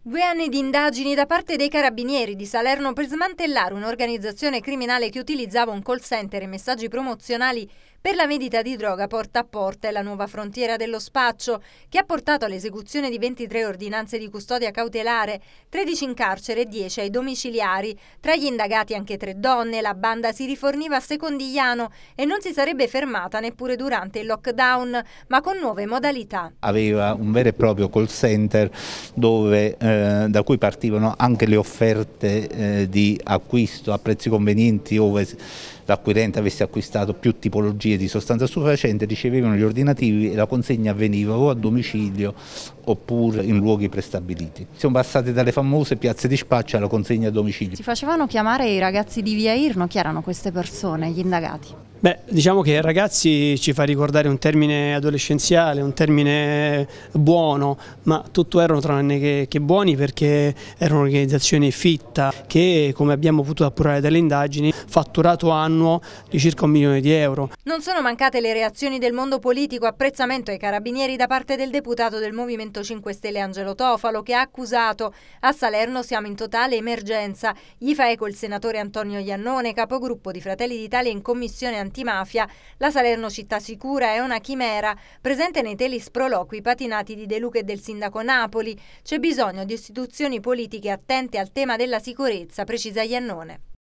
Due anni di indagini da parte dei carabinieri di Salerno per smantellare un'organizzazione criminale che utilizzava un call center e messaggi promozionali per la vendita di droga porta a porta è la nuova frontiera dello spaccio, che ha portato all'esecuzione di 23 ordinanze di custodia cautelare, 13 in carcere e 10 ai domiciliari. Tra gli indagati anche tre donne, la banda si riforniva a Secondigliano e non si sarebbe fermata neppure durante il lockdown, ma con nuove modalità. Aveva un vero e proprio call center dove, eh, da cui partivano anche le offerte eh, di acquisto a prezzi convenienti ove l'acquirente avesse acquistato più tipologie di sostanza stupefacente ricevevano gli ordinativi e la consegna avveniva o a domicilio oppure in luoghi prestabiliti. Siamo passati dalle famose piazze di spaccio alla consegna a domicilio. Si facevano chiamare i ragazzi di Via Irno, chi erano queste persone, gli indagati? Beh, diciamo che ragazzi ci fa ricordare un termine adolescenziale, un termine buono, ma tutto erano tranne che, che buoni perché era un'organizzazione fitta che, come abbiamo potuto appurare dalle indagini, fatturato annuo di circa un milione di euro. Non sono mancate le reazioni del mondo politico, apprezzamento ai carabinieri da parte del deputato del Movimento 5 Stelle Angelo Tofalo che ha accusato a Salerno siamo in totale emergenza. Gli fa eco il senatore Antonio Iannone, capogruppo di Fratelli d'Italia in commissione antimafia, la Salerno Città Sicura è una chimera presente nei telis patinati di De Luca e del sindaco Napoli. C'è bisogno di istituzioni politiche attente al tema della sicurezza, precisa Iannone.